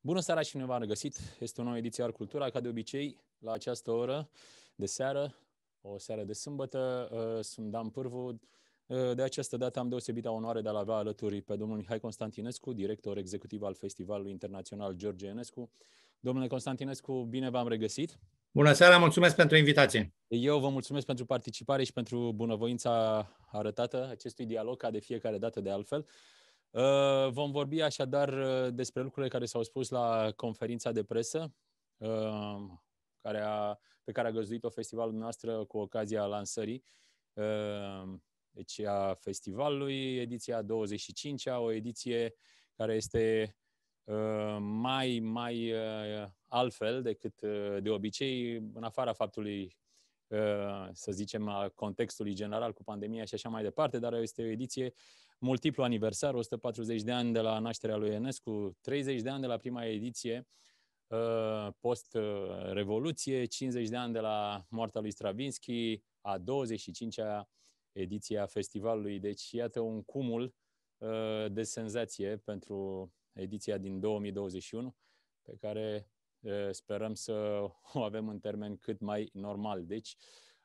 Bună seara și ne am regăsit! Este o nouă ediție Ar Cultura, ca de obicei, la această oră de seară, o seară de sâmbătă. Uh, sunt Dan Pârvu. Uh, de această dată am deosebită onoare de a-l avea alături pe domnul Mihai Constantinescu, director executiv al Festivalului Internațional George Enescu. Domnule Constantinescu, bine v-am regăsit! Bună seara, mulțumesc pentru invitație! Eu vă mulțumesc pentru participare și pentru bunăvoința arătată acestui dialog, ca de fiecare dată de altfel. Ă, vom vorbi așadar ă, despre lucrurile care s-au spus la conferința de presă ă, care a, pe care a găzduit-o festivalul noastră cu ocazia lansării deci a festivalului, ediția 25-a, o ediție care este mai, mai altfel decât de obicei, în afara faptului, să zicem, a contextului general cu pandemia și așa mai departe, dar este o ediție multiplu aniversar, 140 de ani de la nașterea lui Enescu, 30 de ani de la prima ediție uh, post-revoluție, 50 de ani de la moartea lui Stravinsky, a 25-a ediție a festivalului. Deci, iată un cumul uh, de senzație pentru ediția din 2021, pe care uh, sperăm să o avem în termen cât mai normal. Deci,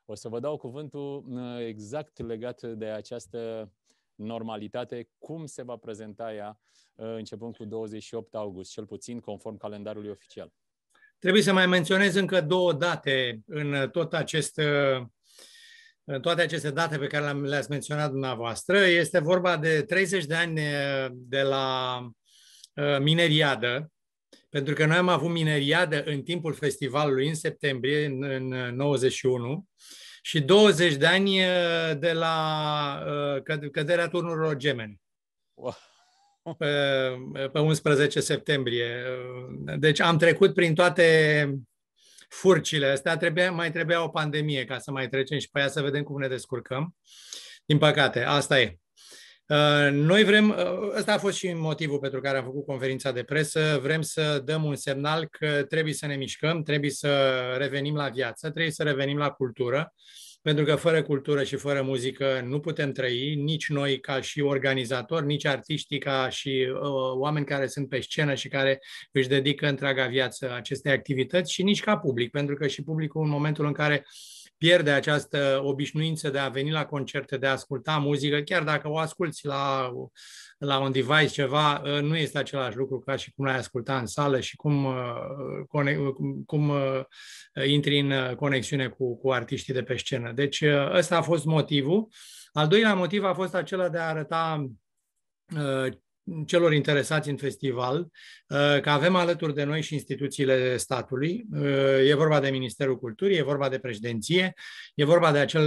o să vă dau cuvântul exact legat de această normalitate, cum se va prezenta ea uh, începând cu 28 august, cel puțin conform calendarului oficial. Trebuie să mai menționez încă două date în tot acest în uh, toate aceste date pe care le-ați menționat dumneavoastră. Este vorba de 30 de ani uh, de la mineriadă, pentru că noi am avut mineriadă în timpul festivalului în septembrie, în, în 91, și 20 de ani de la căderea turnurilor gemeni. Wow. Pe, pe 11 septembrie. Deci am trecut prin toate furcile astea. Trebuia, mai trebuia o pandemie ca să mai trecem și pe aia să vedem cum ne descurcăm. Din păcate, asta e. Uh, noi vrem, uh, ăsta a fost și motivul pentru care am făcut conferința de presă, vrem să dăm un semnal că trebuie să ne mișcăm, trebuie să revenim la viață, trebuie să revenim la cultură, pentru că fără cultură și fără muzică nu putem trăi, nici noi ca și organizatori, nici artiștii ca și uh, oameni care sunt pe scenă și care își dedică întreaga viață acestei activități și nici ca public, pentru că și publicul în momentul în care uh, pierde această obișnuință de a veni la concerte, de a asculta muzică, chiar dacă o asculți la, la un device ceva, ă, nu este același lucru ca și cum l-ai asculta în sală și cum, ă, cum ă, intri în conexiune cu, cu artiștii de pe scenă. Deci ăsta a fost motivul. Al doilea motiv a fost acela de a arăta celor interesați în festival uh, că avem alături de noi și instituțiile statului. Uh, e vorba de Ministerul Culturii, e vorba de președinție, e vorba de acel,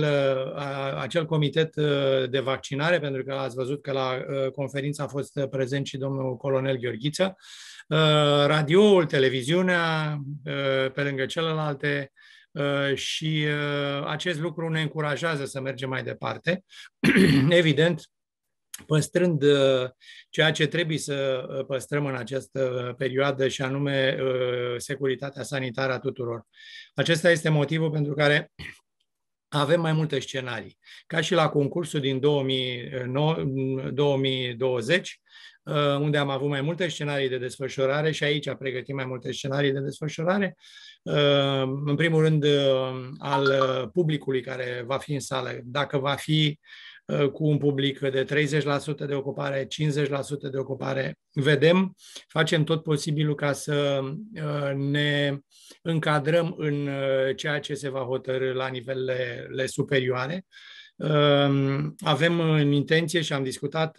uh, acel comitet de vaccinare, pentru că ați văzut că la conferință a fost prezent și domnul colonel Gheorghiță, radioul, televiziunea, pe lângă celelalte, și acest lucru ne încurajează să mergem mai departe. Evident, păstrând uh, ceea ce trebuie să uh, păstrăm în această perioadă și anume uh, securitatea sanitară a tuturor. Acesta este motivul pentru care avem mai multe scenarii. Ca și la concursul din 2020, unde am avut mai multe scenarii de desfășurare și aici pregătim mai multe scenarii de desfășurare. În primul rând, al publicului care va fi în sală. Dacă va fi Uh, cu un public de 30% de ocupare, 50% de ocupare. Vedem, facem tot posibilul ca să uh, ne încadrăm în uh, ceea ce se va hotărâ la nivelele superioare. Um, avem în intenție și am discutat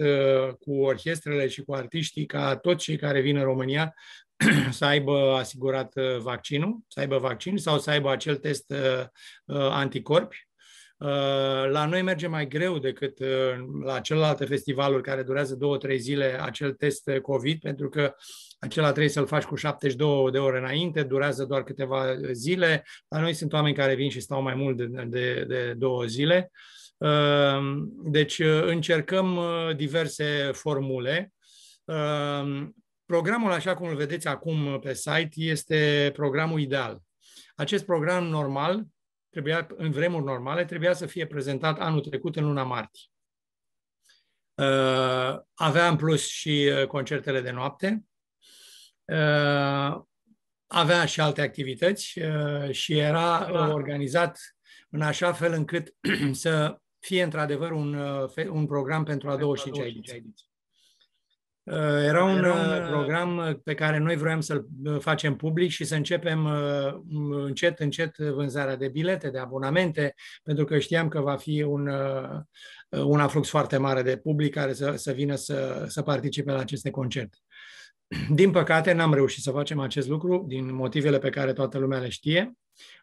cu orchestrele și cu artiștii ca toți cei care vin în România să aibă asigurat vaccinul, să aibă vaccin sau să aibă acel test anticorpi Uh, la noi merge mai greu decât uh, la celelalte festivaluri care durează două, trei zile acel test COVID, pentru că acela trebuie să-l faci cu 72 de ore înainte, durează doar câteva zile. La noi sunt oameni care vin și stau mai mult de, de, de două zile. Uh, deci încercăm diverse formule. Programul, așa cum îl vedeți acum pe site, este programul ideal. Acest program normal trebuia, în vremuri normale, trebuia să fie prezentat anul trecut în luna martie. Uh, avea în plus și uh, concertele de noapte, uh, avea și alte activități uh, și era da. uh, organizat în așa fel încât să fie într-adevăr un, uh, un program pentru a 25-a ediție. Uh, era un, era uh, uh, program pe care noi vroiam să-l facem public și să începem încet, încet vânzarea de bilete, de abonamente, pentru că știam că va fi un, un aflux foarte mare de public care să, să vină să, să participe la aceste concerte. Din păcate, n-am reușit să facem acest lucru din motivele pe care toată lumea le știe.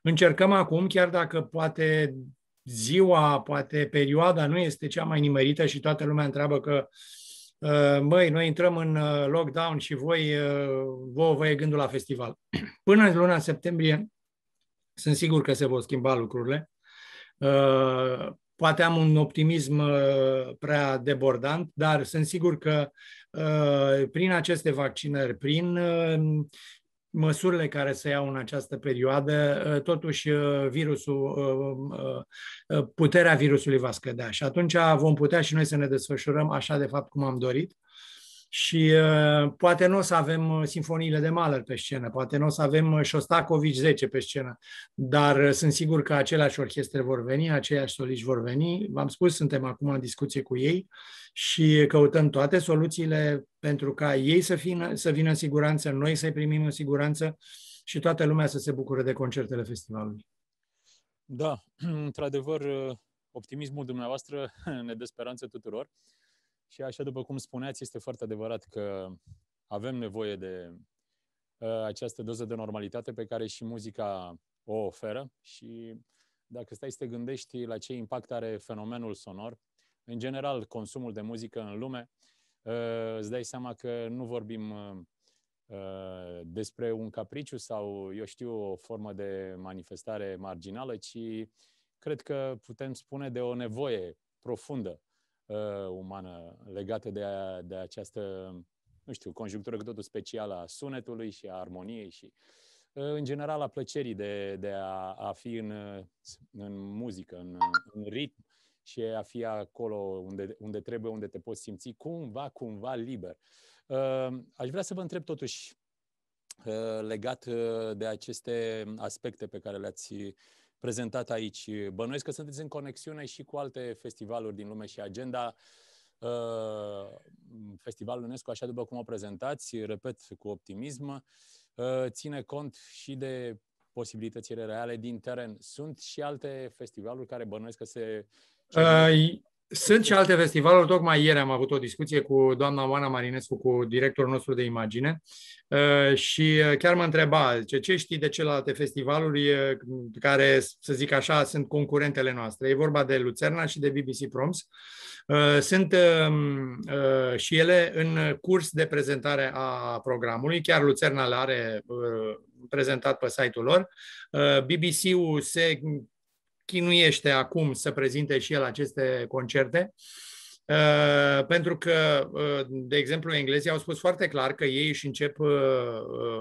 Încercăm acum, chiar dacă poate ziua, poate perioada nu este cea mai nimerită și toată lumea întreabă că uh, Uh, măi, noi intrăm în uh, lockdown și voi, uh, vouă vă e gândul la festival. Până în luna septembrie sunt sigur că se vor schimba lucrurile. Poate am un optimism prea debordant, dar sunt sigur că prin aceste vaccinări, prin măsurile care se iau în această perioadă, ă, totuși ă, virusul, ă, puterea virusului va scădea și atunci vom putea și noi să ne desfășurăm așa de fapt cum am dorit și uh, poate nu o să avem sinfoniile de Mahler pe scenă, poate nu o să avem Shostakovich 10 pe scenă, dar uh, sunt sigur că aceleași orchestre vor veni, aceiași soliști vor veni. V-am spus, suntem acum în discuție cu ei și căutăm toate soluțiile pentru ca ei să, fină, să vină în siguranță, noi să-i primim în siguranță și toată lumea să se bucure de concertele festivalului. Da, într-adevăr, optimismul dumneavoastră ne dă speranță tuturor și așa după cum spuneați, este foarte adevărat că avem nevoie de ă, această doză de normalitate pe care și muzica o oferă și dacă stai să te gândești la ce impact are fenomenul sonor, în general, consumul de muzică în lume, uh, îți dai seama că nu vorbim uh, uh, despre un capriciu sau, eu știu, o formă de manifestare marginală, ci cred că putem spune de o nevoie profundă umană legată de, a, de această, nu știu, conjunctură cu totul specială a sunetului și a armoniei și, în general, a plăcerii de, de a, a fi în, în muzică, în, în ritm, și a fi acolo unde, unde trebuie, unde te poți simți cumva, cumva liber. Ehm, aș vrea să vă întreb totuși ehm, legat ehm, de aceste aspecte pe care le-ați prezentat aici. Bănuiesc că sunteți în conexiune și cu alte festivaluri din lume și agenda Festivalul UNESCO, așa după cum o prezentați, repet cu optimism, ține cont și de posibilitățile reale din teren. Sunt și alte festivaluri care bănuiesc că se Uh, sunt și alte festivaluri. Tocmai ieri am avut o discuție cu doamna Oana Marinescu, cu directorul nostru de imagine uh, și uh, chiar mă întreba ce, ce știi de celelalte festivaluri care, să zic așa, sunt concurentele noastre. E vorba de Lucerna și de BBC Proms. Sunt um, și ele în curs de prezentare a programului. Chiar Lucerna le are prezentat pe site-ul lor. BBC-ul se chinuiește acum să prezinte și el aceste concerte. Uh, pentru că, uh, de exemplu, englezii au spus foarte clar că ei își încep uh,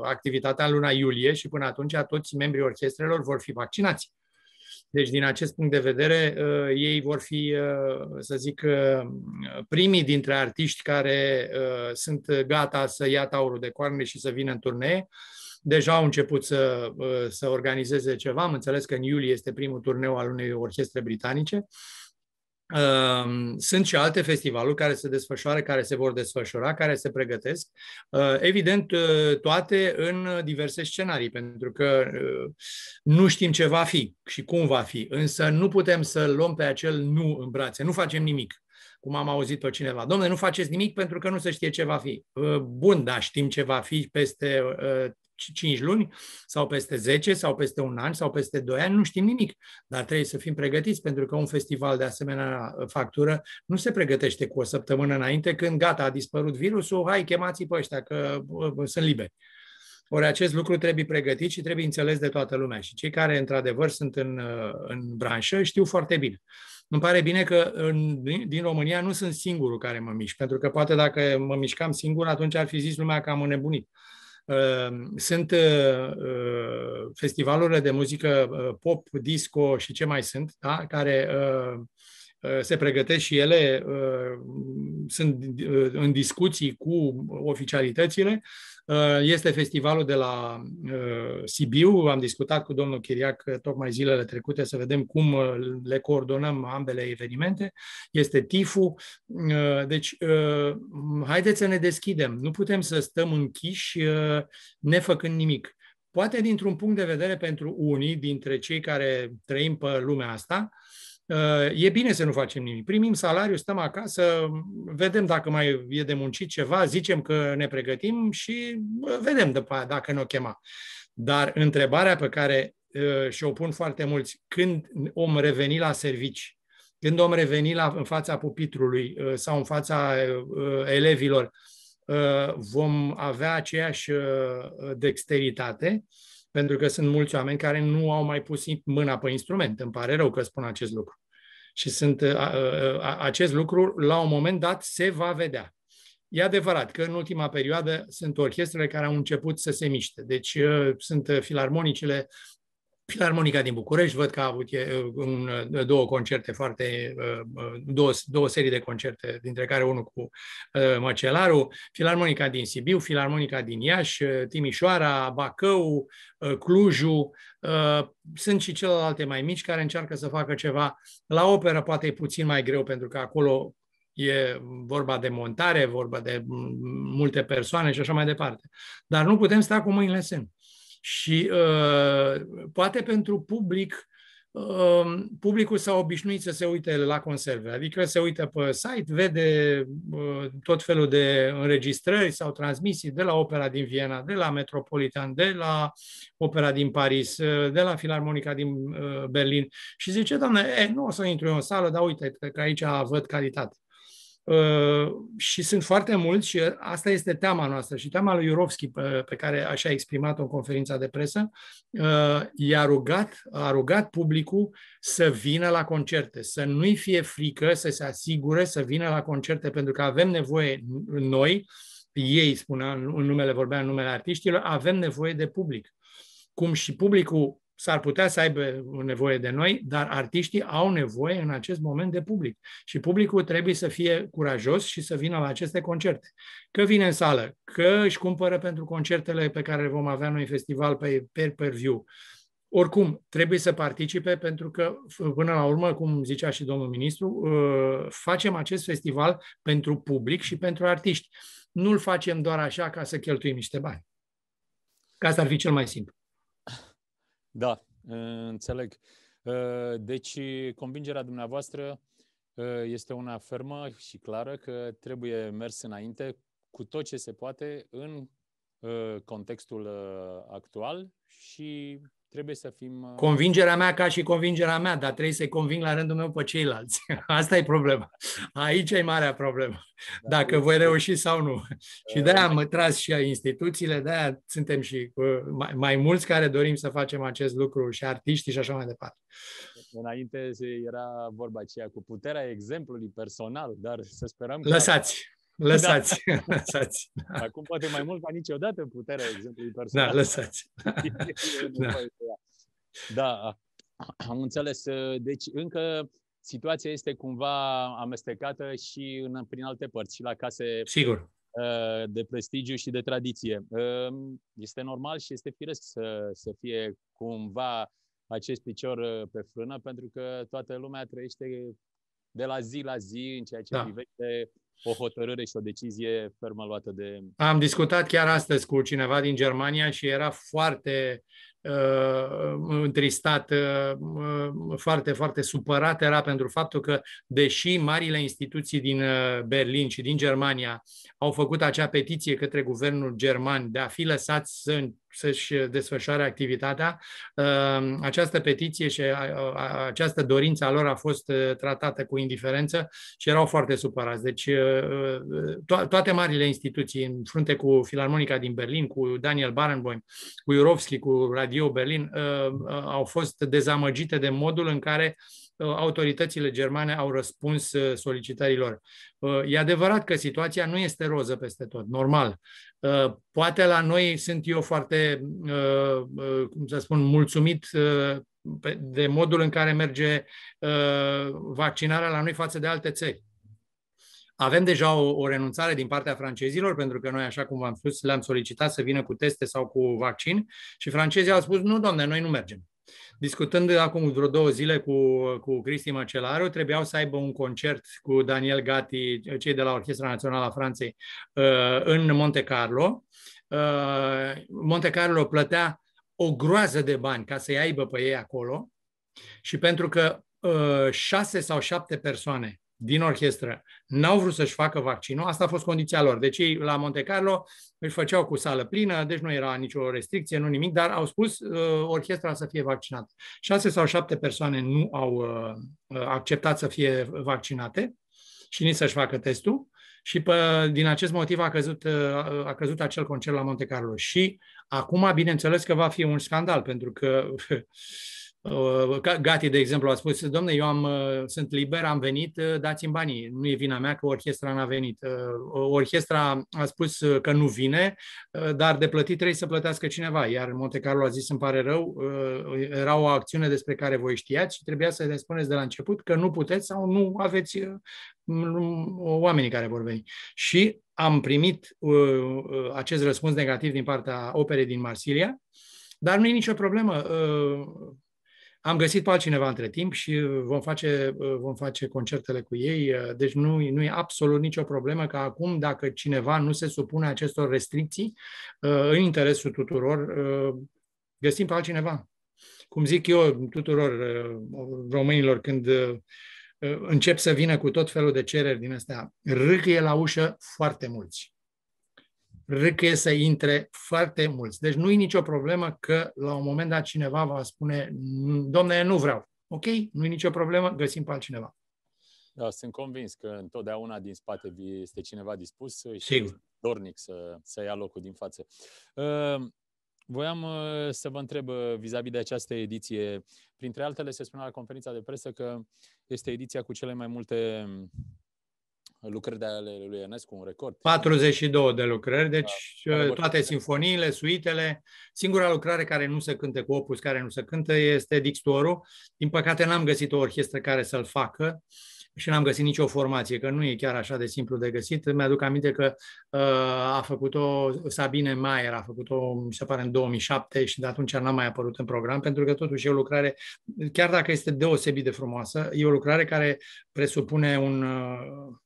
activitatea în luna iulie și până atunci toți membrii orchestrelor vor fi vaccinați. Deci, din acest punct de vedere, ei vor fi, să zic, primii dintre artiști care sunt gata să ia taurul de coarne și să vină în turnee deja au început să, uh, să organizeze ceva. Am înțeles că în iulie este primul turneu al unei orchestre britanice. Um, sunt și alte festivaluri care se desfășoară, care se vor desfășura, care se pregătesc. Uh, evident, uh, toate în diverse scenarii, pentru că nu știm ce va fi și cum va fi, însă nu putem să luăm pe acel nu în brațe, nu facem nimic cum am auzit pe cineva. domnule, nu faceți nimic pentru că nu se știe ce va fi. Bun, da, știm ce va fi peste 5 luni sau peste 10 sau peste un an sau peste 2 ani, nu știm nimic, dar trebuie să fim pregătiți pentru că un festival de asemenea uh, factură nu se pregătește cu o săptămână înainte când gata, a dispărut virusul, hai chemați-i pe ăștia că uh, uh, sunt liberi. Ori acest lucru trebuie pregătit și trebuie înțeles de toată lumea și cei care într-adevăr sunt în, în branșă știu foarte bine. Îmi pare bine că în, din România nu sunt singurul care mă mișc, pentru că poate dacă mă mișcam singur, atunci ar fi zis lumea că am înnebunit. Uh, Ehm, sunt uh, uh, festivalurile de muzică uh, pop, disco și ce mai sunt, da? care Uh, se pregătesc și ele, uh, sunt uh, în discuții cu oficialitățile. Este festivalul de la Sibiu, am discutat cu domnul Chiriac tocmai zilele trecute să vedem cum le coordonăm ambele evenimente. Este TIFU, deci haideți să ne deschidem. Nu putem să stăm închiși nefăcând nimic. Poate dintr-un punct de vedere pentru unii dintre cei care trăim pe lumea asta, Uh, e bine să nu facem nimic. Primim salariu, stăm acasă, vedem dacă mai e de muncit ceva, zicem că ne pregătim și vedem după aia dacă ne o chema. Dar întrebarea pe care uh, și o pun foarte mulți, când om reveni la servici, când om reveni la, în fața pupitrului uh, sau în fața elevilor, vom avea aceeași dexteritate, pentru că sunt mulți oameni care nu au mai pus mâna pe instrument. Îmi pare rău că spun acest lucru. Și sunt, a, a, acest lucru, la un moment dat, se va vedea. E adevărat că în ultima perioadă sunt orchestrele care au început să se miște. Deci ă, sunt ă, filarmonicile Filarmonica din București, văd că a avut un, două concerte foarte, două, două serii de concerte, dintre care unul cu Măcelaru, Filarmonica din Sibiu, Filarmonica din Iași, Timișoara, Bacău, Clujul, sunt și celelalte mai mici care încearcă să facă ceva. La operă poate e puțin mai greu pentru că acolo e vorba de montare, vorba de multe persoane și așa mai departe. Dar nu putem sta cu mâinile semn. Și uh, poate pentru public, uh, publicul s-a obișnuit să se uite la conserve, adică se uită pe site, vede uh, tot felul de înregistrări sau transmisii de la opera din Viena, de la Metropolitan, de la opera din Paris, uh, de la Filarmonica din uh, Berlin și zice, doamne, e, nu o să intru în sală, dar uite că aici văd calitate. Ă, și sunt foarte mulți și asta este teama noastră și teama lui Iurovski pe, pe care așa a exprimat-o în conferința de presă, ă, i-a rugat, a rugat publicul să vină la concerte, să nu-i fie frică, să se asigure să vină la concerte, pentru că avem nevoie noi, ei spunea în numele, vorbea în numele artiștilor, avem nevoie de public. Cum și publicul s-ar putea să aibă nevoie de noi, dar artiștii au nevoie în acest moment de public. Și publicul trebuie să fie curajos și să vină la aceste concerte. Că vine în sală, că își cumpără pentru concertele pe care le vom avea noi în festival pe per per view Oricum, trebuie să participe pentru că, până la urmă, cum zicea și domnul ministru, uh, facem acest festival pentru public și pentru artiști. Nu-l facem doar așa ca să cheltuim niște bani. ca asta ar fi cel mai simplu. Da, înțeleg. Deci, convingerea dumneavoastră este una fermă și clară că trebuie mers înainte cu tot ce se poate în contextul actual și Trebuie să fim... Uh, convingerea mea ca și convingerea mea, dar trebuie să-i conving la rândul meu pe ceilalți. Asta e problema. Aici e marea problemă. Da, Dacă voi reuși sau nu. Și de-aia am tras și instituțiile, de-aia suntem și uh, mai, mai mulți care dorim să facem acest lucru și artiștii și așa mai departe. Înainte era vorba aceea cu puterea exemplului personal, dar să sperăm că... Lăsați! Lăsați, da. lăsați. Da. Acum poate mai mult ca niciodată puterea exemplului personal. Da, lăsați. da. da, am înțeles. Deci încă situația este cumva amestecată și în, prin alte părți, și la case Sigur. de prestigiu și de tradiție. Este normal și este firesc să, să fie cumva acest picior pe frână, pentru că toată lumea trăiește de la zi la zi în ceea ce da. privește o hotărâre și o decizie fermă luată de... Am discutat chiar astăzi cu cineva din Germania și era foarte uh, întristat, uh, uh foarte, foarte supărat era pentru faptul că, deși marile instituții din uh, Berlin și din Germania au făcut acea petiție către guvernul german de a fi lăsați să să-și desfășoare activitatea. Ehm, această petiție și această dorință a lor a fost uh, tratată cu indiferență și erau foarte supărați. Deci uh, uh, to- toate marile instituții, în frunte cu Filarmonica din Berlin, cu Daniel Barenboim, cu Jurovski, cu Radio Berlin, au fost dezamăgite de modul în care autoritățile germane au răspuns solicitărilor. E adevărat că situația nu este roză peste tot, normal. Uh, poate la noi sunt eu foarte, uh, uh, cum să spun, mulțumit de modul în care merge vaccinarea la noi față de alte țări. Avem deja o, o renunțare din partea francezilor, pentru că noi, așa cum v-am spus, le-am solicitat să vină cu teste sau cu vaccin și francezii au spus, nu, doamne, noi nu mergem. Discutând acum vreo două zile cu, cu Cristi Măcelaru, trebuiau să aibă un concert cu Daniel Gatti, cei de la Orchestra Națională a Franței, uh, în Monte Carlo. Uh, Monte Carlo plătea o groază de bani ca să-i aibă pe ei acolo și pentru că uh, șase sau șapte persoane din orchestră n-au vrut să-și facă vaccinul, asta a fost condiția lor. Deci ei la Monte Carlo își făceau cu sală plină, deci nu era nicio restricție, nu nimic, dar au spus uh, orchestra să fie vaccinată. Șase sau șapte persoane nu au uh, uh, acceptat să fie vaccinate și nici să-și facă testul și pe, din acest motiv a căzut, uh, a căzut acel concert la Monte Carlo. Și acum, bineînțeles că va fi un scandal, pentru că Uh, Gati, de exemplu, a spus, domne, eu am, uh, sunt liber, am venit, uh, dați-mi banii. Nu e vina mea că orchestra n-a venit. Orchestra a spus că nu vine, dar de plătit trebuie să plătească cineva. Iar Monte Carlo a zis, îmi pare rău, era o acțiune despre care voi știați și trebuia să le spuneți de la început că nu puteți sau nu aveți oamenii care vor veni. Și am primit acest răspuns negativ din partea operei din Marsilia, dar nu e nicio problemă. Am găsit pe altcineva între timp și uh, vom face, uh, vom face concertele cu ei, uh, deci nu, nu e absolut nicio problemă că acum, dacă cineva nu se supune acestor restricții, în interesul tuturor, găsim pe altcineva. Cum zic eu tuturor românilor când încep să vină cu tot felul de cereri din astea, râcăie la ușă foarte mulți râcăie că să intre foarte mulți. Deci nu e nicio problemă că la un moment dat cineva va spune, domnule, nu vreau. Ok, nu e nicio problemă, găsim pe altcineva. Da, sunt convins că întotdeauna din spate este cineva dispus și Sigur. dornic să, să ia locul din față. Ă, voiam ă, să vă întreb ă, vis-a-vis de această ediție. Printre altele, se spunea la conferința de presă că este ediția cu cele mai multe lucrări de ale lui Ionescu, un record. 42 de lucrări, da, deci da, toate sinfoniile, suitele. Singura lucrare care nu se cânte cu opus, care nu se cântă, este Dixtorul. Din păcate n-am găsit o orchestră care să-l facă și n-am găsit nicio formație, că nu e chiar așa de simplu de găsit. Mi-aduc aminte că uh, a făcut-o Sabine Maier, a făcut-o, mi se pare, în 2007 și de atunci n-a mai apărut în program, pentru că totuși e o lucrare, chiar dacă este deosebit de frumoasă, e o lucrare care presupune un, uh,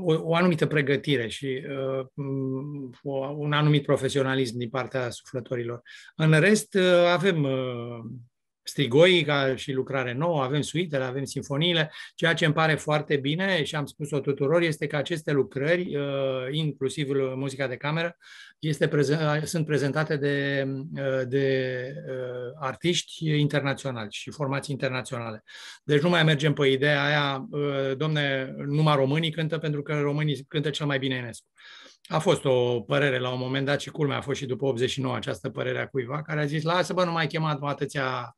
o, o anumită pregătire și uh, o, un anumit profesionalism din partea sufletorilor. În rest, uh, avem uh, strigoica și lucrare nouă, avem suitele, avem sinfoniile. Ceea ce îmi pare foarte bine și am spus-o tuturor este că aceste lucrări, uh, inclusiv uh, muzica de cameră, este prezen- uh, sunt prezentate de, de artiști internaționali și formații internaționale. Deci nu mai mergem pe ideea aia, domne, numai românii cântă pentru că românii cântă cel mai bine enescu a fost o părere la un moment dat și culmea a fost și după 89 această părere a cuiva care a zis, lasă bă, nu mai chemați atâția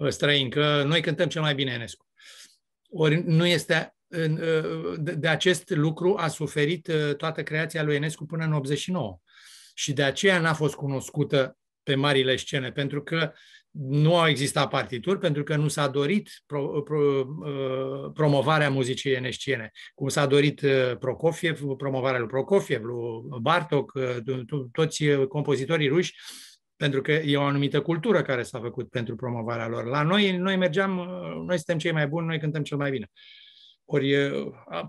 ă, străini, că noi cântăm cel mai bine Enescu. Ori nu este, ă, ă, de acest lucru a suferit toată creația lui Enescu până în 89 și de aceea n-a fost cunoscută pe marile scene, pentru că nu au existat partituri pentru că nu s-a dorit pro, pro, uh, promovarea muzicii eneștiene, cum s-a dorit uh, Prokofiev, promovarea lui Prokofiev, lui Bartok, uh, toți compozitorii ruși, pentru că e o anumită cultură care s-a făcut pentru promovarea lor. La noi, noi mergeam, noi suntem cei mai buni, noi cântăm cel mai bine. Ori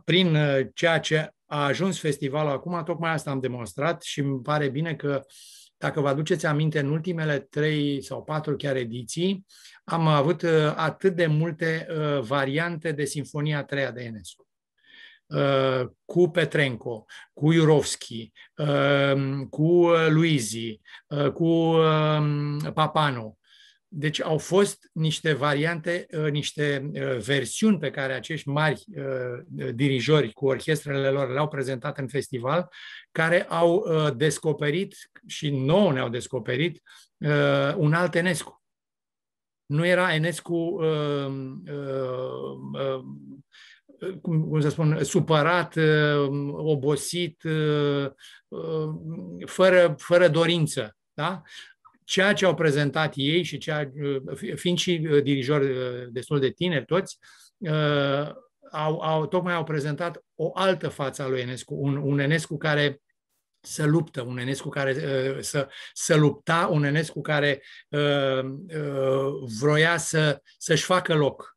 prin ceea ce a ajuns festivalul acum, tocmai asta am demonstrat și îmi pare bine că uh, dacă vă aduceți aminte, în ultimele trei sau patru chiar ediții, am avut uh, atât de multe uh, variante de Sinfonia 3 de Enescu uh, cu Petrenko, cu Iurovski, cu Luizi, cu Papano. Deci au fost niște variante, uh, niște uh, versiuni pe care acești mari uh, dirijori cu orchestrele lor le-au prezentat în festival, care au descoperit și nouă ne-au descoperit un alt Enescu. Nu era Enescu cum, cum să spun, supărat, obosit, fără, fără dorință. Da? ceea ce au prezentat ei și ceea, uh, fiind și uh, dirijori uh, destul de tineri toți, au, au, tocmai au prezentat o altă față a lui Enescu, un, un Enescu care să luptă, un Enescu care să, să lupta, un Enescu care uh, uh, vroia să, să-și facă loc,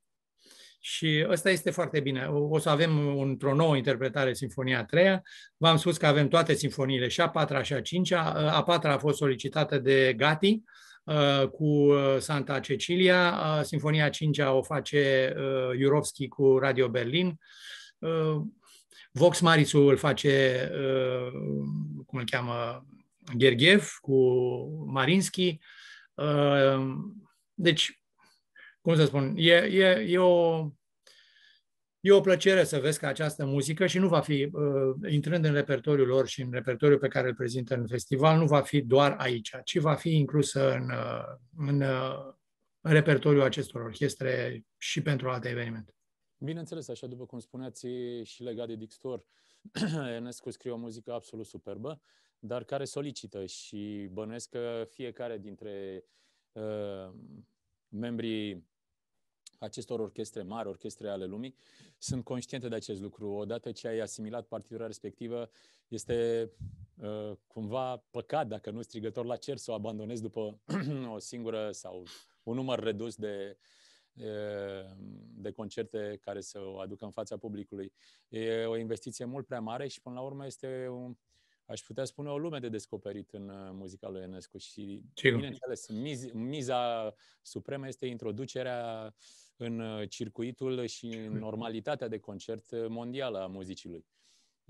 și ăsta este foarte bine. O să avem într-o nouă interpretare Sinfonia 3 V-am spus că avem toate sinfoniile, și a patra și a cincea. A patra a fost solicitată de Gati uh, cu uh, Santa Cecilia. Sinfonia 5 o face uh, Jurovski cu Radio Berlin. Vox Marisul îl face, cum îl cheamă, Gergiev cu Marinski. Deci, cum să spun, e, e, e o... E o plăcere să vezi că această muzică și nu va fi, uh, intrând în repertoriul lor și în repertoriul pe care îl prezintă în festival, nu va fi doar aici, ci va fi inclusă în, uh, în, în uh, repertoriul acestor orchestre și pentru alte evenimente. Bineînțeles, așa după cum spuneați și legat de Dixtor, Enescu scrie o muzică absolut superbă, dar care solicită și bănuiesc că fiecare dintre uh, membrii acestor orchestre mari, orchestre ale lumii, sunt conștiente de acest lucru. Odată ce ai asimilat partitura respectivă, este uh, cumva păcat, dacă nu strigător la cer, să o abandonezi după o singură sau un număr redus de, uh, de concerte care să o aducă în fața publicului. E o investiție mult prea mare și, până la urmă, este un, aș putea spune, o lume de descoperit în uh, muzica lui Enescu și, Sigur. bineînțeles, miz, miza supremă este introducerea în uh, circuitul și în normalitatea de concert uh, mondială a muzicii lui.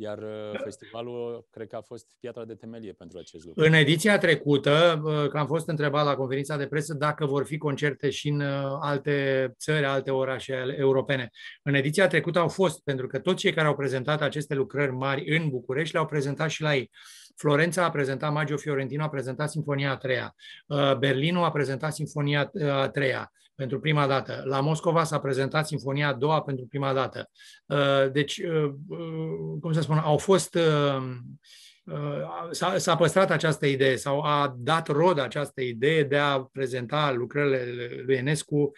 Iar uh, da. festivalul, cred că a fost piatra de temelie pentru acest lucru. În ediția trecută, uh, că am fost întrebat la conferința de presă dacă vor fi concerte și în uh, alte țări, alte orașe europene. În ediția trecută au fost, pentru că toți cei care au prezentat aceste lucrări mari în București le-au prezentat și la ei. Florența a prezentat Maggio Fiorentino, a prezentat Sinfonia a treia. Berlinul a prezentat Sinfonia a treia pentru prima dată. La Moscova s-a prezentat Sinfonia a doua pentru prima dată. Uh, deci, uh, uh, cum să spun, au fost... S-a, s-a păstrat această idee sau a dat rod această idee de a prezenta lucrările lui Enescu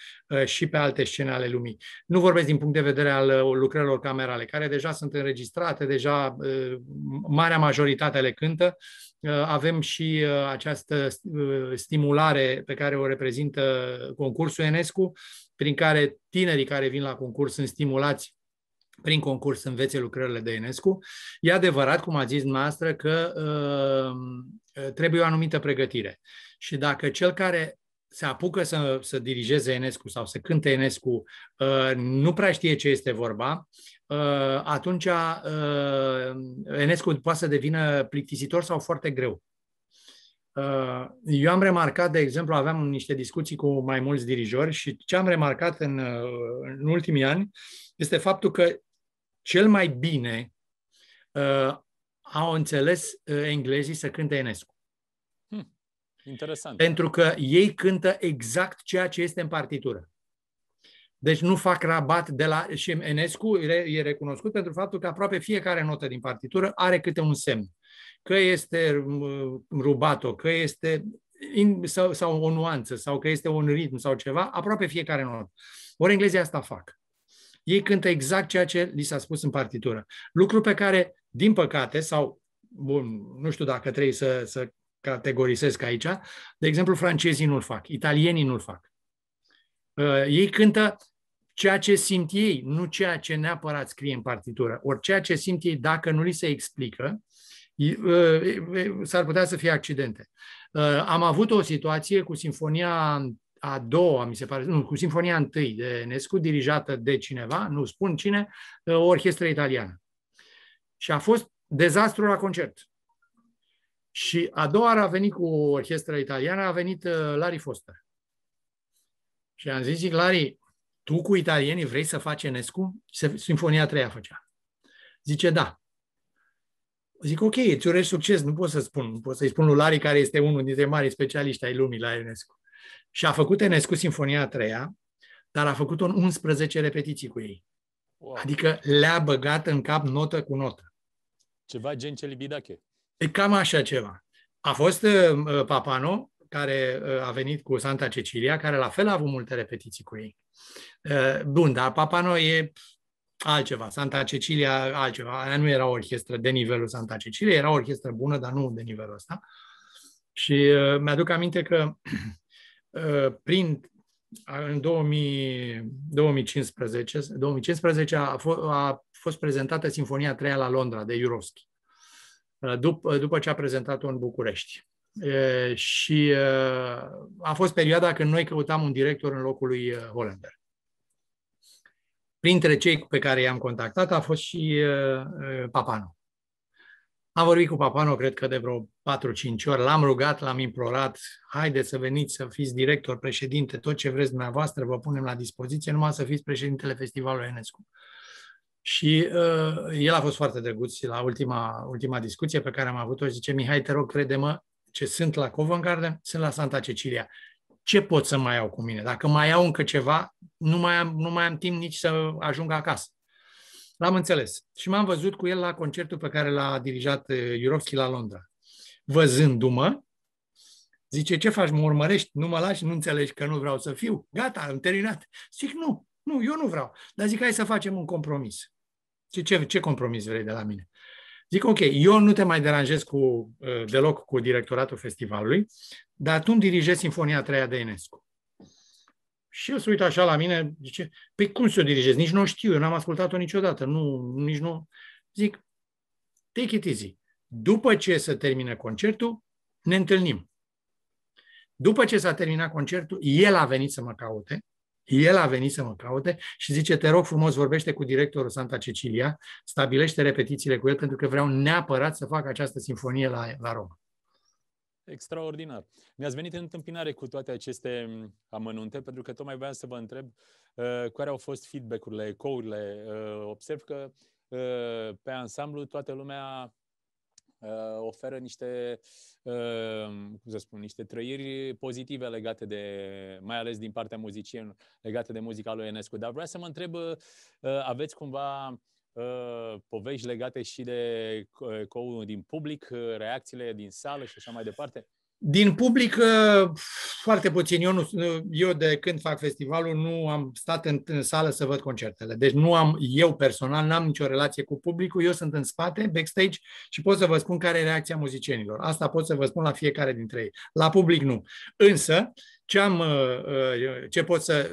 și pe alte scene ale lumii. Nu vorbesc din punct de vedere al lucrărilor camerale, care deja sunt înregistrate, deja marea majoritate le cântă, Uh, avem și uh, această uh, stimulare pe care o reprezintă concursul Enescu, prin care tinerii care vin la concurs sunt stimulați prin concurs învețe lucrările de Enescu. E adevărat, cum a zis noastră, că trebuie o anumită pregătire. Și dacă cel care se apucă să, să dirigeze Enescu sau să cânte Enescu, nu prea știe ce este vorba, Uh, atunci uh, Enescu poate să devină plictisitor sau foarte greu. Uh, eu am remarcat, de exemplu, aveam niște discuții cu mai mulți dirijori și ce am remarcat în, în ultimii ani este faptul că cel mai bine au înțeles englezii să cânte Enescu. Hmm. Interesant. Pentru că ei cântă exact ceea ce este în partitură. Deci nu fac rabat de la... Și Enescu e recunoscut pentru faptul că aproape fiecare notă din partitură are câte un semn. Că este um, uh, rubato, că este in, sau, sau o nuanță, sau că este un ritm sau ceva, aproape fiecare notă. Ori englezii asta fac. Ei cântă exact ceea ce li s-a spus în partitură. Lucru pe care, din păcate, sau, bun, nu știu dacă trebuie să, să categorisesc aici, de exemplu, francezii nu-l fac, italienii nu-l fac. Uh, ei cântă ceea ce simt ei, nu ceea ce neapărat scrie în partitură. Ori ceea ce simt ei, dacă nu li se explică, ă, s-ar putea să fie accidente. Ă, am avut o situație cu Sinfonia a doua, mi se pare, nu, cu Sinfonia întâi de Nescu, dirijată de cineva, nu spun cine, ă, o orchestră italiană. Și a fost dezastru la concert. Și a doua a venit cu orchestra italiană, a venit Larry Foster. Și am zis, zic, Larry, tu cu italienii vrei să faci Enescu? Sinfonia 3 făcea. Zice, da. Zic, ok, îți urez succes, nu pot să spun. Nu pot să-i spun lui Lari, care este unul dintre mari specialiști ai lumii la Enescu. Și a făcut Enescu Sinfonia 3 dar a făcut-o în 11 repetiții cu ei. Wow. Adică le-a băgat în cap notă cu notă. Ceva gen celibidache. E cam așa ceva. A fost uh, Papano, care uh, a venit cu Santa Cecilia, care la fel a avut multe repetiții cu ei. Uh, bun, dar Papa Noi e altceva, Santa Cecilia altceva. Aia nu era o orchestră de nivelul Santa Cecilia, era o orchestră bună, dar nu de nivelul ăsta. Și uh, mi-aduc aminte că prin în 2000, 2015, 2015 a, f- a fost prezentată Sinfonia 3 la Londra de Iurovski, după, după ce a prezentat-o în București și a fost perioada când noi căutam un director în locul lui Hollander. Printre cei pe care i-am contactat a fost și Papano. Am vorbit cu Papano, cred că de vreo 4-5 ori, l-am rugat, l-am implorat, haideți să veniți să fiți director, președinte, tot ce vreți dumneavoastră vă punem la dispoziție, numai să fiți președintele Festivalului Enescu. Și uh, el a fost foarte drăguț la ultima, ultima discuție pe care am avut-o, zice, Mihai, te rog, crede-mă, ce sunt la Covent Garden, sunt la Santa Cecilia. Ce pot să mai iau cu mine? Dacă mai iau încă ceva, nu mai am, nu mai am timp nici să ajung acasă. L-am înțeles. Și m-am văzut cu el la concertul pe care l-a dirijat Iurovski uh, la Londra. Văzându-mă, zice, ce faci, mă urmărești, nu mă lași, nu înțelegi că nu vreau să fiu, gata, am terminat. Zic, nu, nu, eu nu vreau. Dar zic, hai să facem un compromis. Ce, ce, ce compromis vrei de la mine? Zic, ok, eu nu te mai deranjez cu, uh, deloc cu directoratul festivalului, dar tu îmi dirigezi Sinfonia 3 de Enescu. Și el se uită așa la mine, zice, păi cum să o dirigez? Nici nu știu, eu n-am ascultat-o niciodată, nu, nici nu. Zic, take it easy. După ce se termină concertul, ne întâlnim. După ce s-a terminat concertul, el a venit să mă caute el a venit să mă caute și zice, te rog frumos, vorbește cu directorul Santa Cecilia, stabilește repetițiile cu el, pentru că vreau neapărat să fac această sinfonie la, la Roma. Extraordinar. Mi-ați venit în întâmpinare cu toate aceste mm, amănunte, pentru că tocmai voiam să vă întreb uh, care au fost feedback-urile, ecourile. Uh, observ că uh, pe ansamblu toată lumea Uh, oferă niște, uh, cum să spun, niște trăiri pozitive legate de, mai ales din partea muzicienilor, legate de muzica lui Enescu. Dar vreau să mă întreb, uh, aveți cumva povești legate și de co din public, reacțiile din sală și așa mai departe? Din public, uh, foarte puțin. Eu, nu, eu de când fac festivalul nu am stat în, în sală să văd concertele. Deci nu am, eu personal, n-am nicio relație cu publicul. Eu sunt în spate, backstage și pot să vă spun care e reacția muzicienilor. Asta pot să vă spun la fiecare dintre ei. La public nu. Însă, ce, am, uh, uh, ce, pot să,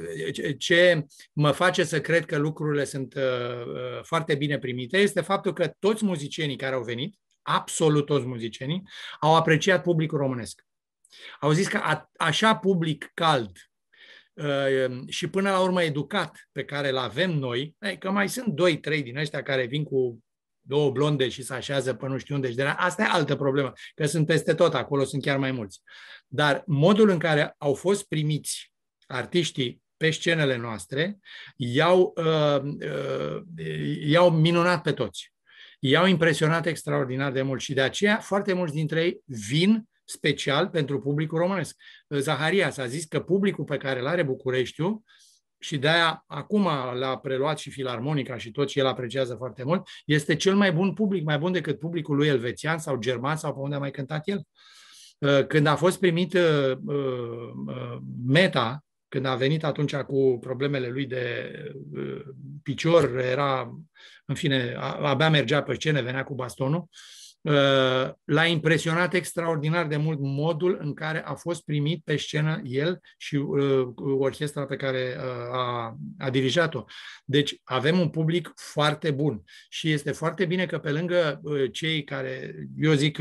ce mă face să cred că lucrurile sunt foarte bine primite este faptul că toți muzicienii care au venit, absolut toți muzicienii, au apreciat publicul românesc. Au zis că a, așa public cald uh, și până la urmă educat pe care îl avem noi, că mai sunt doi, trei din ăștia care vin cu două blonde și se așează pe nu știu unde. Și de la... Asta e altă problemă, că sunt peste tot, acolo sunt chiar mai mulți. Dar modul în care au fost primiți artiștii pe scenele noastre, i-au, uh, uh, i-au minunat pe toți i-au impresionat extraordinar de mult și de aceea foarte mulți dintre ei vin special pentru publicul românesc. Zaharia s-a zis că publicul pe care îl are Bucureștiul și de-aia acum l-a preluat și filarmonica și tot ce el apreciază foarte mult, este cel mai bun public, mai bun decât publicul lui elvețian sau german sau pe unde a mai cântat el. Când a fost primit uh, uh, uh, Meta când a venit atunci cu problemele lui de uh, picior, era, în fine, abia mergea pe scenă, venea cu bastonul, uh, l-a impresionat extraordinar de mult modul în care a fost primit pe scenă el și uh, orchestra pe care a, a dirijat-o. Deci avem un public foarte bun și este foarte bine că pe lângă cei care, eu zic,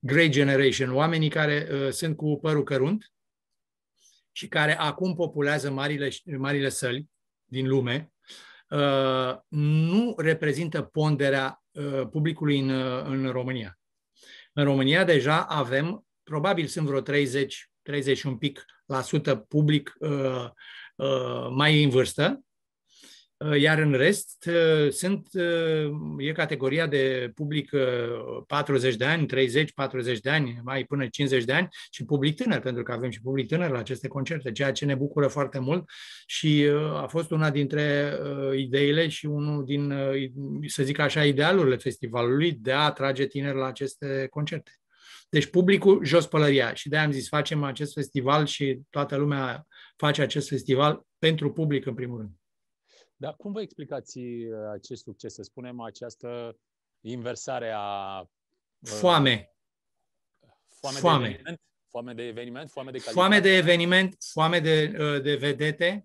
Great Generation, oamenii care sunt cu părul cărunt, și care acum populează marile, marile săli din lume, uh, nu reprezintă ponderea uh, publicului în, uh, în România. În România deja avem, probabil sunt vreo 30, 30 un pic la sută public mai în vârstă, Uh, iar în rest uh, sunt, uh, e categoria de public 40 de ani, 30-40 de ani, mai până 50 de ani și public tânăr, pentru că avem și public tânăr la aceste concerte, ceea ce ne bucură foarte mult și a fost una dintre ideile și unul din, să zic așa, idealurile festivalului de a atrage tineri la aceste concerte. Deci publicul jos pălăria și de-aia am zis facem acest festival și toată lumea face acest festival pentru public în primul rând. Dar cum vă explicați uh, acest succes, să spunem, această inversare a... Foame. Uh, foame. Foame. De eveniment, foame de eveniment, foame de calitate. Foame de eveniment, foame de, uh, de vedete.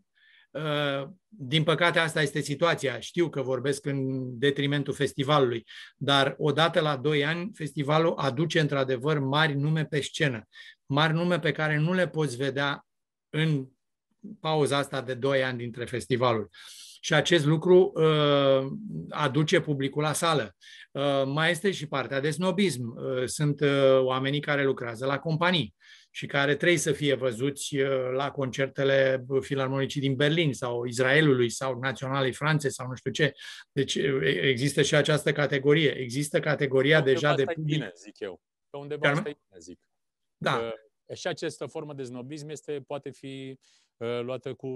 Din păcate, asta este situația. Știu că vorbesc în detrimentul festivalului, dar odată la doi ani, festivalul aduce într-adevăr mari nume pe scenă, mari nume pe care nu le poți vedea în pauza asta de doi ani dintre festivaluri și acest lucru uh, aduce publicul la sală. Uh, mai este și partea de snobism. Uh, sunt uh, oamenii care lucrează la companii și care trebuie să fie văzuți uh, la concertele filarmonicii din Berlin sau Israelului sau Naționalei Franței sau nu știu ce. Deci uh, există și această categorie. Există categoria de deja de public. Bine, zic eu. Pe undeva asta e bine, zic. Da. Că și această formă de snobism este, poate fi uh, Uh, luată cu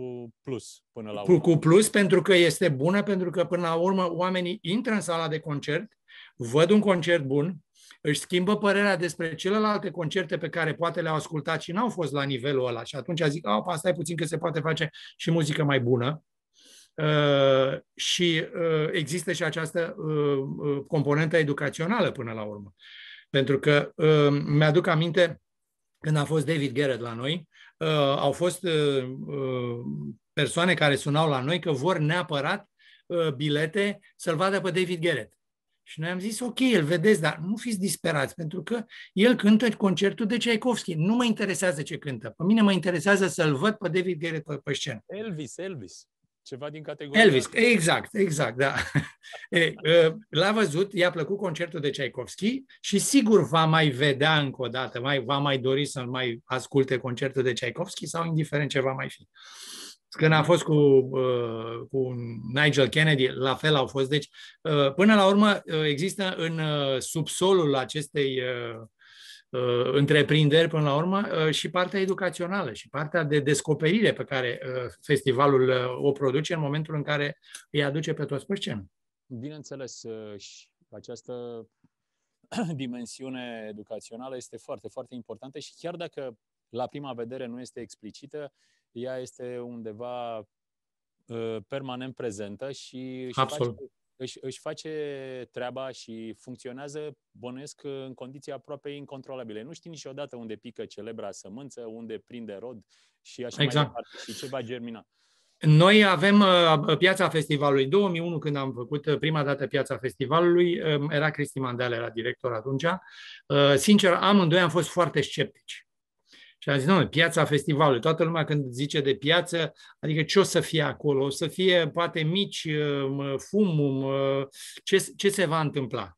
plus până la urmă. Cu plus pentru că este bună, pentru că până la urmă oamenii intră în sala de concert, văd un concert bun, își schimbă părerea despre celelalte concerte pe care poate le-au ascultat și n-au fost la nivelul ăla. Și atunci zic, a, asta e puțin că se poate face și muzică mai bună. Uh, și uh, există și această uh, uh componentă educațională până la urmă. Pentru că uh, mi-aduc aminte când a fost David Garrett la noi, uh, au fost uh, uh, persoane care sunau la noi că vor neapărat uh, bilete să-l vadă pe David Garrett. Și noi am zis, ok, îl vedeți, dar nu fiți disperați, pentru că el cântă concertul de Tchaikovsky. Nu mă interesează ce cântă. Pe mine mă interesează să-l văd pe David Garrett pe, pe scenă. Elvis, Elvis. Ceva din categoria... Elvis, exact, exact, da. da. Uh, l-a văzut, i-a plăcut concertul de Tchaikovsky și sigur va mai vedea încă o dată, mai, va mai dori să-l mai asculte concertul de Tchaikovsky sau indiferent ce va mai fi. Când a fost cu, uh, cu Nigel Kennedy, la fel au fost. Deci, uh, până la urmă, există în subsolul acestei Uh, întreprinderi până la urmă uh, și partea educațională și partea de descoperire pe care uh, festivalul o produce în momentul în care îi aduce pe toți pe scenă. Bineînțeles, și această dimensiune educațională este foarte, foarte importantă și chiar dacă la prima vedere nu este explicită, ea este undeva permanent prezentă și, și Absolut. Face, își, își face treaba și funcționează, bănuiesc, în condiții aproape incontrolabile. Nu știi niciodată unde pică celebra sămânță, unde prinde rod și așa exact. mai departe și ce va germina. Noi avem uh, piața festivalului. În 2001, când am făcut uh, prima dată piața festivalului, um, era Cristi Mandela era director atunci. Uh, sincer, amândoi am fost foarte sceptici. Și a zis, nu, piața festivalului. Toată lumea când zice de piață, adică ce o să fie acolo? O să fie poate mici, fumum, ce, ce se va întâmpla?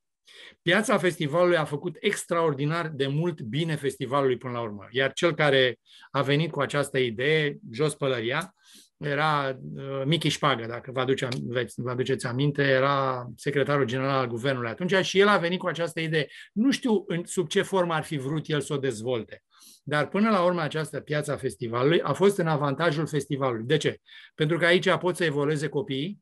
Piața festivalului a făcut extraordinar de mult bine festivalului până la urmă. Iar cel care a venit cu această idee, jos pălăria, era uh, Michi Șpagă, dacă vă, aduce, vă aduceți aminte, era secretarul general al guvernului atunci și el a venit cu această idee. Nu știu în, sub ce formă ar fi vrut el să o dezvolte. Dar până la urmă această piață a festivalului a fost în avantajul festivalului. De ce? Pentru că aici pot să evolueze copiii,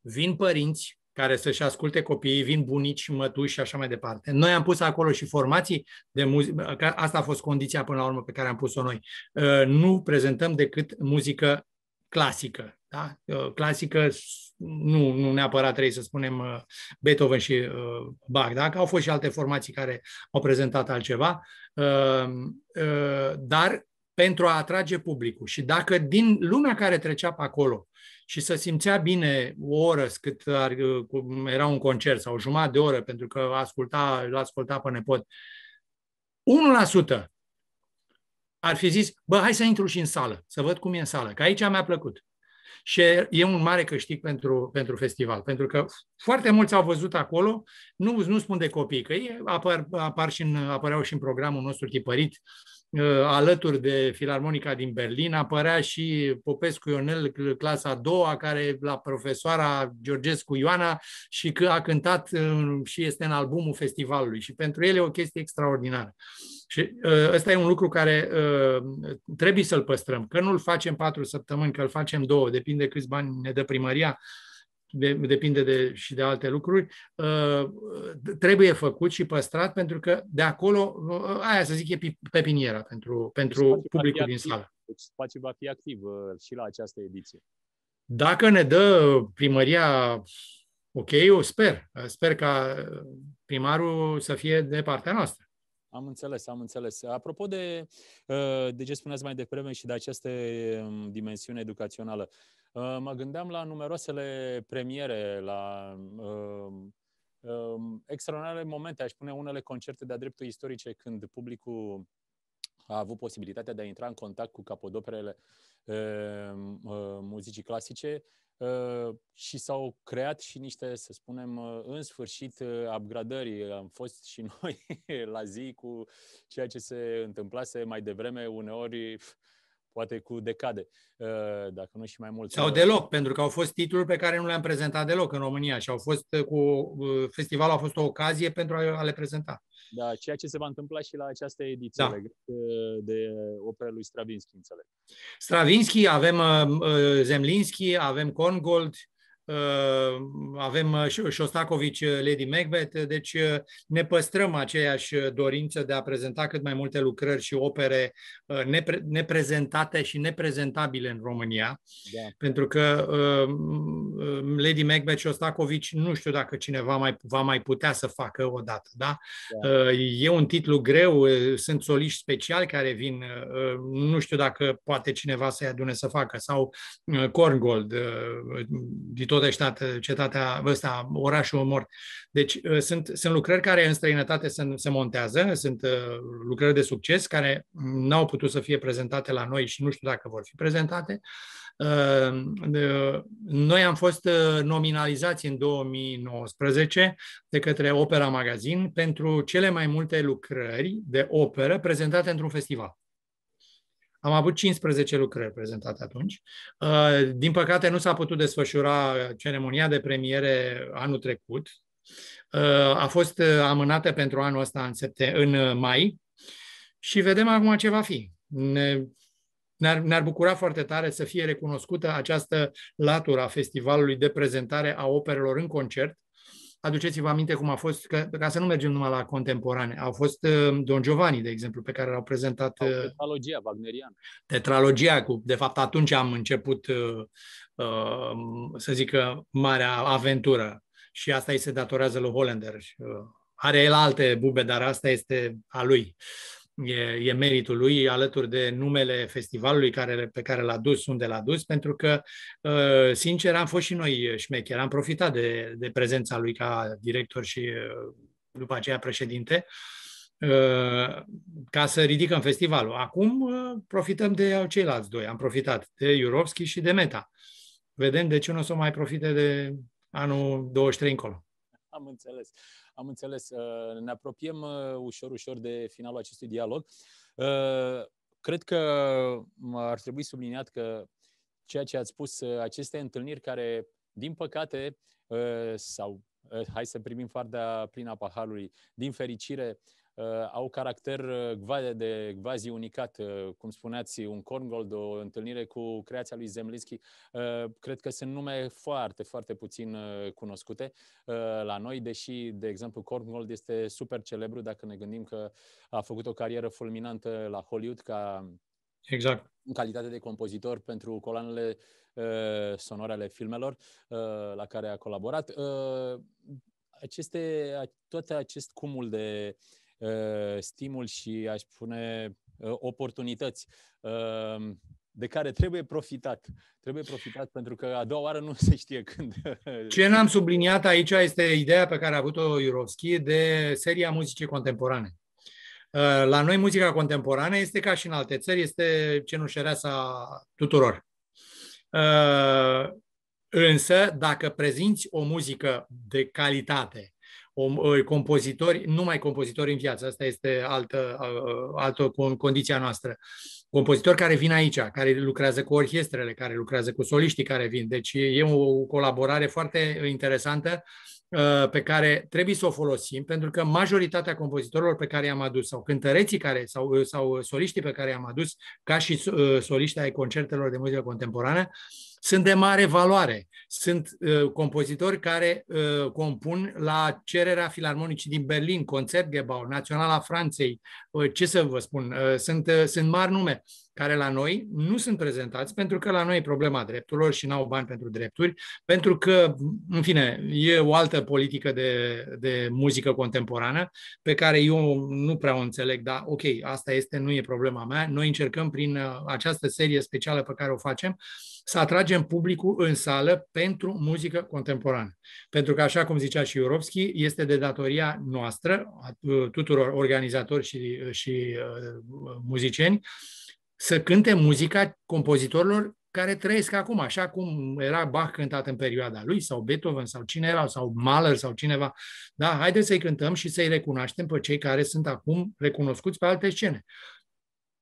vin părinți care să-și asculte copiii, vin bunici, mătuși și așa mai departe. Noi am pus acolo și formații de muzică, asta a fost condiția până la urmă pe care am pus-o noi. Uh, nu prezentăm decât muzică clasică, da? clasică, nu, nu neapărat trebuie să spunem uh, Beethoven și uh, Bach, da? că au fost și alte formații care au prezentat altceva, uh, dar pentru a atrage publicul. Și dacă din lumea care trecea pe acolo și să simțea bine o oră cât ar, era un concert sau jumătate de oră, pentru că asculta, l-asculta pe nepot, 1% ar fi zis, bă, hai să intru și în sală, să văd cum e în sală, că aici mi-a plăcut. Și e un mare câștig pentru, pentru festival, pentru că foarte mulți au văzut acolo, nu, nu spun de copii, că ei apar, apar și în, apăreau și în programul nostru tipărit, uh, alături de Filarmonica din Berlin, apărea și Popescu Ionel, clasa a doua, care la profesoara Georgescu Ioana și că a cântat uh, și este în albumul festivalului. Și pentru el e o chestie extraordinară. Uh, și uh, ăsta e un lucru care uh, trebuie să-l păstrăm. Că nu-l facem patru săptămâni, că l facem două, depinde câți bani ne dă primăria, de, depinde de, și de alte lucruri, uh, trebuie făcut și păstrat pentru că de acolo, aia să zic, e pepiniera pentru, pentru deci publicul din sală. Deci spațiul va fi activ și la această ediție. Dacă ne dă primăria ok, eu sper. Sper ca primarul să fie de partea noastră. Am înțeles, am înțeles. Apropo de, ă, de ce spuneați mai devreme și de această dimensiune educațională, ă, mă gândeam la numeroasele premiere, la ă, extraordinare momente, aș spune unele concerte de-a dreptul istorice, când publicul a avut posibilitatea de a intra în contact cu capodoperele muzicii clasice Ă, și s-au creat și niște, să spunem, ă, în sfârșit, ă, upgradări. Am fost și noi la zi cu ceea ce se întâmplase mai devreme, uneori poate cu decade, uh, dacă nu și mai mult. Sau deloc, pentru că au fost titluri pe care nu le-am prezentat deloc în România și au fost uh, cu uh, festivalul a fost o ocazie pentru a le prezenta. Da, ceea ce se va întâmpla și la această ediție da. de opera lui Stravinsky, înțeleg. Stravinsky, avem Zemlinski, avem Congold, Uh, avem uh, Șostacovici, uh, Lady Macbeth, deci ne păstrăm aceeași dorință de a prezenta cât mai multe lucrări și opere nepre- neprezentate și neprezentabile în România, da. pentru că Lady Macbeth, Șostacovici, nu știu dacă cineva mai, va mai putea să facă dată, da? da? E un titlu greu, sunt soliști speciali care vin, nu știu dacă poate cineva să-i adune să facă, sau Korngold, ditor Totestat, uh, cetatea ăsta, orașul mort. Deci uh, sunt, sunt lucrări care în străinătate se, se montează, sunt uh, lucrări de succes care n-au putut să fie prezentate la noi și nu știu dacă vor fi prezentate. Noi am fost nominalizați în 2019 de către Opera Magazin pentru cele mai multe lucrări de operă prezentate într-un festival. Am avut 15 lucrări prezentate atunci. Uh, din păcate nu s-a putut desfășura ceremonia de premiere anul trecut. Uh, a fost uh, amânată pentru anul ăsta în, septem- în mai și vedem acum ce va fi. Ne, ne-ar, ne-ar bucura foarte tare să fie recunoscută această latură a festivalului de prezentare a operelor în concert, aduceți-vă aminte cum a fost, că, ca să nu mergem numai la contemporane, au fost uh, Don Giovanni, de exemplu, pe care l-au prezentat... Uh, tetralogia wagneriană. Tetralogia, cu, de fapt atunci am început, uh, uh, să zic, marea aventură și asta îi se datorează lui Hollander. Uh, are el alte bube, dar asta este a lui. Uh, e, e meritul lui, alături de numele festivalului care, pe care l-a dus, unde l-a dus, pentru că, ă, sincer, am fost și noi șmecheri, am profitat de, de prezența lui ca director și ă, după aceea președinte, ă, ca să ridicăm festivalul. Acum profităm de ceilalți doi, am profitat de Iurovski și de Meta. Vedem de ce nu o să mai profite de anul 23 încolo. Am înțeles. Am înțeles. Uh, ne apropiem uh, ușor, ușor de finalul acestui dialog. Uh, cred că ar trebui subliniat că ceea ce ați spus, aceste întâlniri care, din păcate, sau hai să primim farda plină a paharului, din fericire, Uh, au caracter uh, de gvazi unicat, uh, cum spuneați, un corngold, o întâlnire cu creația lui Zemlinski. Cred că sunt nume foarte, foarte puțin cunoscute la noi, deși, de exemplu, corngold este super celebru dacă ne gândim că a făcut o carieră fulminantă la Hollywood ca Exact. În calitate de compozitor pentru coloanele uh, sonore ale filmelor uh, la care a colaborat. Uh, aceste, tot acest cumul de Uh, stimul și, aș spune, uh, oportunități uh, de care trebuie profitat. Trebuie profitat pentru că a doua oară nu se știe când. Ce n-am subliniat aici este ideea pe care a avut-o Iurovski de seria muzicii contemporane. La noi muzica contemporană este ca și în alte țări, este cenușereasa tuturor. Însă, dacă prezinți o muzică de calitate, om, ă, compozitori, numai compozitori în viață, asta este altă, ă, ă, altă condiția noastră. Compozitori care vin aici, care lucrează cu orchestrele, care lucrează cu soliștii care vin. Deci e o colaborare foarte interesantă pe care trebuie să o folosim, pentru că majoritatea compozitorilor pe care i-am adus, sau cântăreții care, sau, sau soliștii pe care i-am adus, ca și soliștii ai concertelor de muzică contemporană, sunt de mare valoare. Sunt uh, compozitori care uh, compun la cererea filarmonicii din Berlin, Național Naționala Franței, uh, ce să vă spun, uh, sunt, uh, sunt mari nume care la noi nu sunt prezentați pentru că la noi e problema drepturilor și n-au bani pentru drepturi, pentru că, în fine, e o altă politică de, de muzică contemporană pe care eu nu prea o înțeleg, dar ok, asta este, nu e problema mea. Noi încercăm prin uh, această serie specială pe care o facem uh, să atragem publicul în sală pentru muzică contemporană. Pentru că, așa cum zicea și Iorovski, este de datoria noastră, a tuturor organizatori și, și uh, muzicieni, să cânte muzica compozitorilor care trăiesc acum, așa cum era Bach cântat în perioada lui, sau Beethoven, sau cine era, sau Mahler, sau cineva. Da, haideți să-i cântăm și să-i recunoaștem pe cei care sunt acum recunoscuți pe alte scene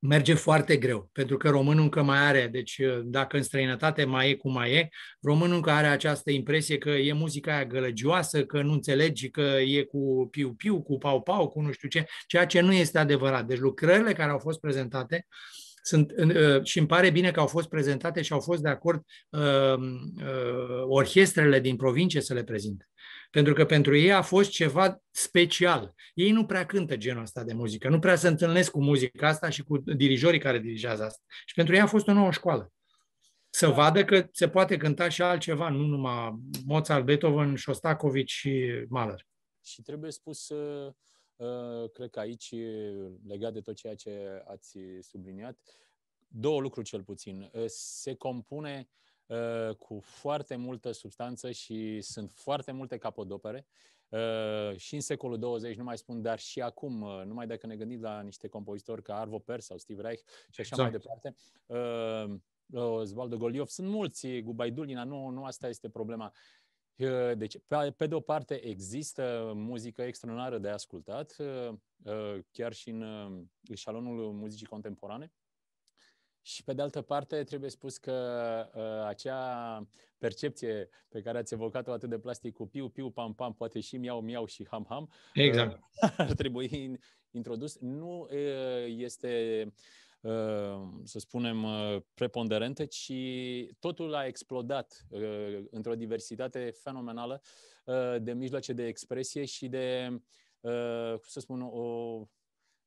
merge foarte greu, pentru că românul încă mai are, deci uh, dacă în străinătate mai e cum mai e, românul încă are această impresie că e muzica aia gălăgioasă, că nu înțelegi, că e cu piu-piu, cu pau-pau, cu nu știu ce, ceea ce nu este adevărat. Deci lucrările care au fost prezentate sunt, uh, și îmi pare bine că au fost prezentate și au fost de acord uh, uh, orchestrele din provincie să le prezinte pentru că pentru ei a fost ceva special. Ei nu prea cântă genul ăsta de muzică, nu prea se întâlnesc cu muzica asta și cu dirijorii care dirigează asta. Și pentru ei a fost o nouă școală. Să vadă că se poate cânta și altceva, nu numai Mozart, Beethoven, Shostakovich și Mahler. Și trebuie spus uh, uh, cred că aici, uh, legat de tot ceea ce ați subliniat, două lucruri cel puțin. Se compune Uh, cu foarte multă substanță și sunt foarte multe capodopere. Uh, și în secolul 20, nu mai spun, dar și acum, uh, numai dacă ne gândim la niște compozitori ca Arvo Pers sau Steve Reich și așa exact. mai departe, Osvaldo Goliov, sunt mulți, Gubaidulina, nu, nu asta este problema. Deci, pe, pe de o parte, există muzică extraordinară de ascultat, chiar și în salonul muzicii contemporane, și pe de altă parte, trebuie spus că uh, acea percepție pe care ați evocat-o atât de plastic cu piu, piu, pam, pam, poate și miau, miau și ham, ham, uh, exact. uh, ar trebui introdus. Nu uh, este uh, să spunem, uh, preponderentă, ci totul a explodat într-o diversitate fenomenală de mijloace de expresie și de, cum să spun, o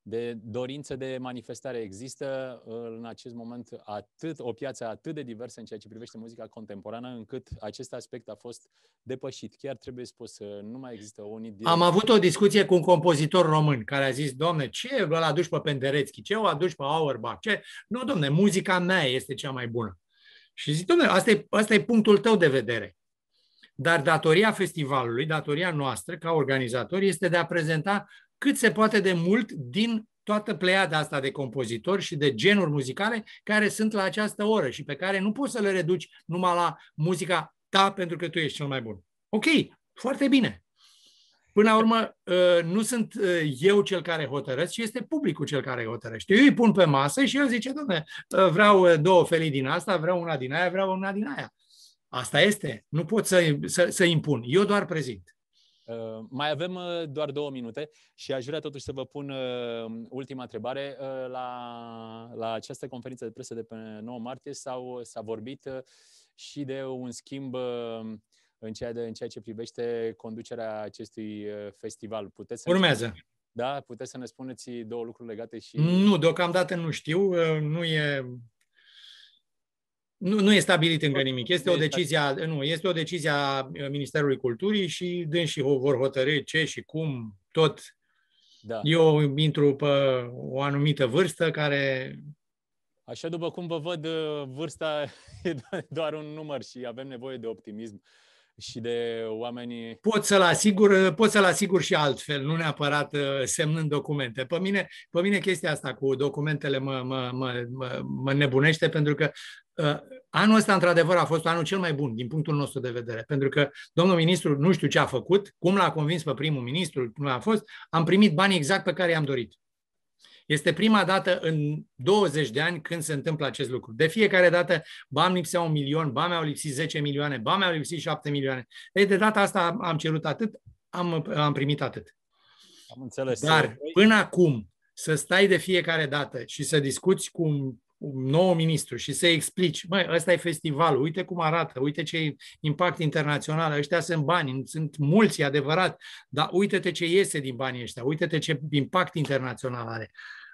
de dorință de manifestare. Există uh, în acest moment atât o piață atât de diversă în ceea ce privește muzica contemporană, încât acest aspect a fost depășit. Chiar trebuie spus, uh, nu mai există o unit. Am avut o discuție cu un compozitor român care a zis, domne, ce îl aduci pe Penderecki, ce o aduci pe Auerbach, ce? Nu, domne, muzica mea este cea mai bună. Și zic, domne, asta e, asta e punctul tău de vedere. Dar datoria festivalului, datoria noastră ca organizatori, este de a prezenta cât se poate de mult din toată pleiada asta de compozitori și de genuri muzicale care sunt la această oră și pe care nu poți să le reduci numai la muzica ta pentru că tu ești cel mai bun. Ok, foarte bine. Până la urmă, ă, nu sunt ă, eu cel care hotărăsc, ci este publicul cel care hotărăște. Eu îi pun pe masă și el zice, domne, ă, vreau două felii din asta, vreau una din aia, vreau una din aia. Asta este. Nu pot să, să, să impun. Eu doar prezint. Ă, mai avem ă, doar două minute și aș vrea totuși să vă pun ă, ultima întrebare. La, la această conferință de presă de pe 9 martie s-au, s-a vorbit și de un schimb în ceea, de, în ceea ce privește conducerea acestui festival. Puteți să Urmează. da, puteți să ne spuneți două lucruri legate și... Nu, deocamdată nu știu. Nu e nu, nu e stabilit încă nimic. Este o decizie, nu, este o decizie a uh, Ministerului Culturii și dânsii vor hotărâ ce și cum, tot. Da. Eu intru pe o anumită vârstă care... Așa după cum vă văd, uh, vârsta e doar un număr și avem nevoie de optimism și de oamenii... Pot să-l asigur, pot să-l asigur și altfel, nu neapărat uh, semnând documente. Pe mine, pe mine chestia asta cu documentele mă, mă, mă, mă nebunește pentru că uh, anul ăsta, într-adevăr, a fost anul cel mai bun din punctul nostru de vedere, pentru că domnul ministru nu știu ce a făcut, cum l-a convins pe primul ministru, cum a fost, am primit banii exact pe care i-am dorit. Este prima dată în 20 de ani când se întâmplă acest lucru. De fiecare dată, bam lipsea un milion, bam au lipsit 10 milioane, bam au lipsit 7 milioane. Ei, de data asta am cerut atât, am, am primit atât. Am înțeles. Dar până acum, să stai de fiecare dată și să discuți cu un nou ministru și să explici, măi, ăsta e festivalul, uite cum arată, uite ce impact internațional, ăștia sunt bani, sunt mulți, adevărat, dar uite-te ce iese din banii ăștia, uite-te ce impact internațional are.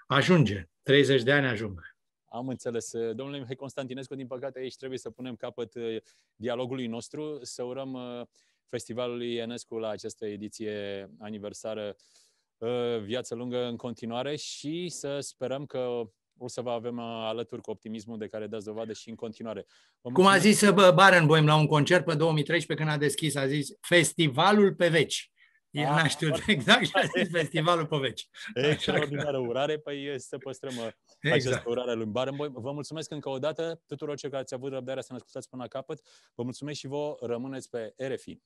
Ajunge, 30 de ani ajung. Am înțeles. Domnule Mihai Constantinescu, din păcate aici trebuie să punem capăt uh, dialogului nostru, să urăm uh, festivalului Ienescu la această ediție aniversară uh, viață lungă în continuare și să sperăm că o să vă avem alături cu optimismul de care dați dovadă și în continuare. Vă Cum a zis Barenboim la un concert pe 2013 când a deschis, a zis Festivalul pe veci. El n-a ah. știut exact și a zis festivalul pe Extraordinară urare, păi să păstrăm uh, exact. această urare lui Barenboim. Vă mulțumesc încă o dată tuturor cei care ați avut răbdarea să ne ascultați până la capăt. Vă mulțumesc și vă rămâneți pe RFI.